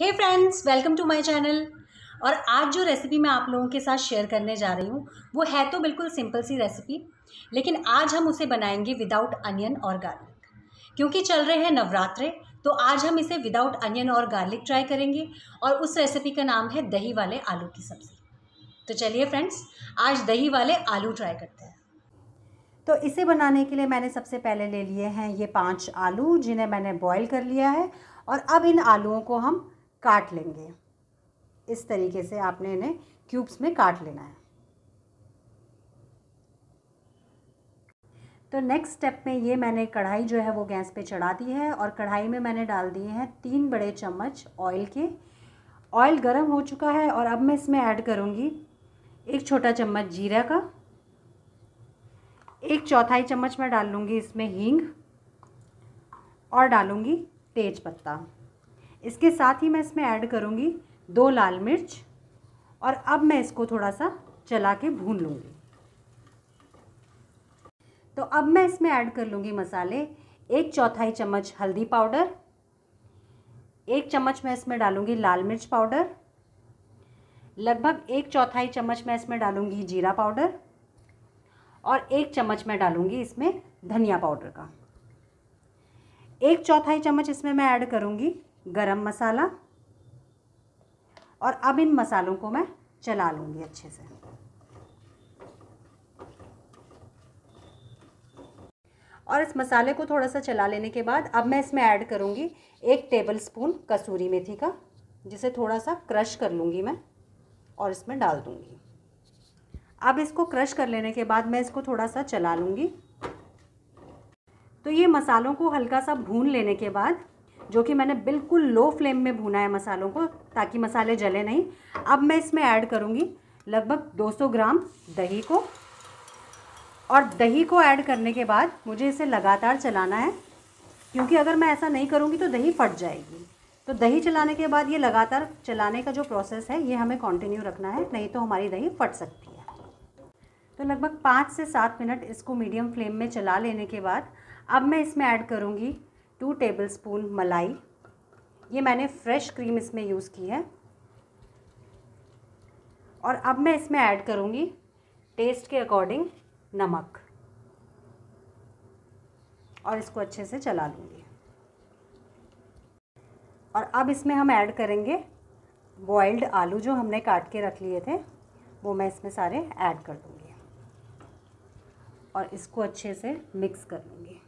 hey friends welcome to my channel और आज जो रेसिपी मैं आप लोगों के साथ शेयर करने जा रही हूँ वो है तो बिल्कुल सिंपल सी रेसिपी लेकिन आज हम उसे बनाएंगे विदाउट अनियन और गार्लिक क्योंकि चल रहे हैं नवरात्रे तो आज हम इसे विदाउट अनियन और गार्लिक ट्राई करेंगे और उस रेसिपी का नाम है दही वाले आलू की सब्ज़ी तो चलिए फ्रेंड्स आज दही वाले आलू ट्राई करते हैं तो इसे बनाने के लिए मैंने सबसे पहले ले लिए हैं ये पांच आलू जिन्हें मैंने बॉईल कर लिया है और अब इन आलुओं को हम काट लेंगे इस तरीके से आपने इन्हें क्यूब्स में काट लेना है तो नेक्स्ट स्टेप में ये मैंने कढ़ाई जो है वो गैस पे चढ़ा दी है और कढ़ाई में मैंने डाल दिए हैं तीन बड़े चम्मच ऑयल के ऑयल गरम हो चुका है और अब मैं इसमें ऐड करूँगी एक छोटा चम्मच जीरा का एक चौथाई चम्मच मैं डाल लूँगी इसमें हींग और डालूँगी तेज पत्ता इसके साथ ही मैं इसमें ऐड करूँगी दो लाल मिर्च और अब मैं इसको थोड़ा सा चला के भून लूँगी तो अब मैं इसमें ऐड कर लूँगी मसाले एक चौथाई चम्मच हल्दी पाउडर एक चम्मच मैं इसमें डालूँगी लाल मिर्च पाउडर लगभग एक चौथाई चम्मच मैं इसमें डालूँगी जीरा पाउडर और एक चम्मच मैं डालूँगी इसमें धनिया पाउडर का एक चौथाई चम्मच इसमें मैं ऐड करूँगी गरम मसाला और अब इन मसालों को मैं चला लूँगी अच्छे से और इस मसाले को थोड़ा सा चला लेने के बाद अब मैं इसमें ऐड करूँगी एक टेबल स्पून कसूरी मेथी का जिसे थोड़ा सा क्रश कर लूँगी मैं और इसमें डाल दूँगी अब इसको क्रश कर लेने के बाद मैं इसको थोड़ा सा चला लूँगी तो ये मसालों को हल्का सा भून लेने के बाद जो कि मैंने बिल्कुल लो फ्लेम में भूना है मसालों को ताकि मसाले जले नहीं अब मैं इसमें ऐड करूँगी लगभग 200 ग्राम दही को और दही को ऐड करने के बाद मुझे इसे लगातार चलाना है क्योंकि अगर मैं ऐसा नहीं करूँगी तो दही फट जाएगी तो दही चलाने के बाद ये लगातार चलाने का जो प्रोसेस है ये हमें कंटिन्यू रखना है नहीं तो हमारी दही फट सकती है तो लगभग पाँच से सात मिनट इसको मीडियम फ्लेम में चला लेने के बाद अब मैं इसमें ऐड करूँगी टू टेबल स्पून मलाई ये मैंने फ्रेश क्रीम इसमें यूज़ की है और अब मैं इसमें ऐड करूँगी टेस्ट के अकॉर्डिंग नमक और इसको अच्छे से चला लूँगी और अब इसमें हम ऐड करेंगे बॉइल्ड आलू जो हमने काट के रख लिए थे वो मैं इसमें सारे ऐड कर दूँगी और इसको अच्छे से मिक्स कर लूँगी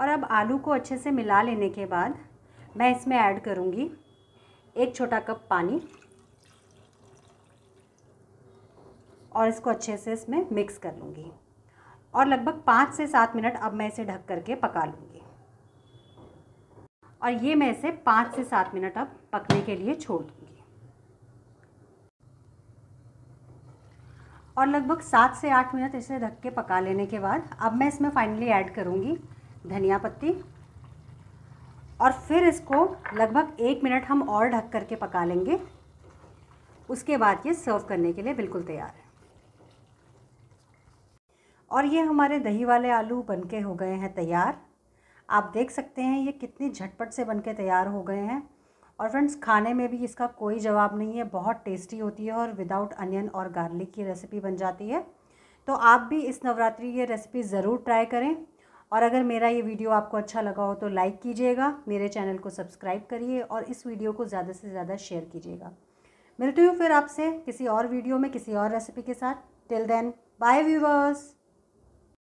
और अब आलू को अच्छे से मिला लेने के बाद मैं इसमें ऐड करूँगी एक छोटा कप पानी और इसको अच्छे से इसमें मिक्स कर लूँगी और लगभग पाँच से सात मिनट अब मैं इसे ढक करके पका लूँगी और ये मैं इसे पाँच से सात मिनट अब पकने के लिए छोड़ दूँगी और लगभग सात से आठ मिनट इसे ढक के पका लेने के बाद अब मैं इसमें फाइनली ऐड करूँगी धनिया पत्ती और फिर इसको लगभग एक मिनट हम और ढक करके पका लेंगे उसके बाद ये सर्व करने के लिए बिल्कुल तैयार है और ये हमारे दही वाले आलू बनके हो गए हैं तैयार आप देख सकते हैं ये कितनी झटपट से बनके तैयार हो गए हैं और फ्रेंड्स खाने में भी इसका कोई जवाब नहीं है बहुत टेस्टी होती है और विदाउट अनियन और गार्लिक की रेसिपी बन जाती है तो आप भी इस नवरात्रि ये रेसिपी ज़रूर ट्राई करें और अगर मेरा ये वीडियो आपको अच्छा लगा हो तो लाइक कीजिएगा मेरे चैनल को सब्सक्राइब करिए और इस वीडियो को ज़्यादा से ज़्यादा शेयर कीजिएगा मिलती हूँ फिर आपसे किसी और वीडियो में किसी और रेसिपी के साथ टिल देन बाय व्यूवर्स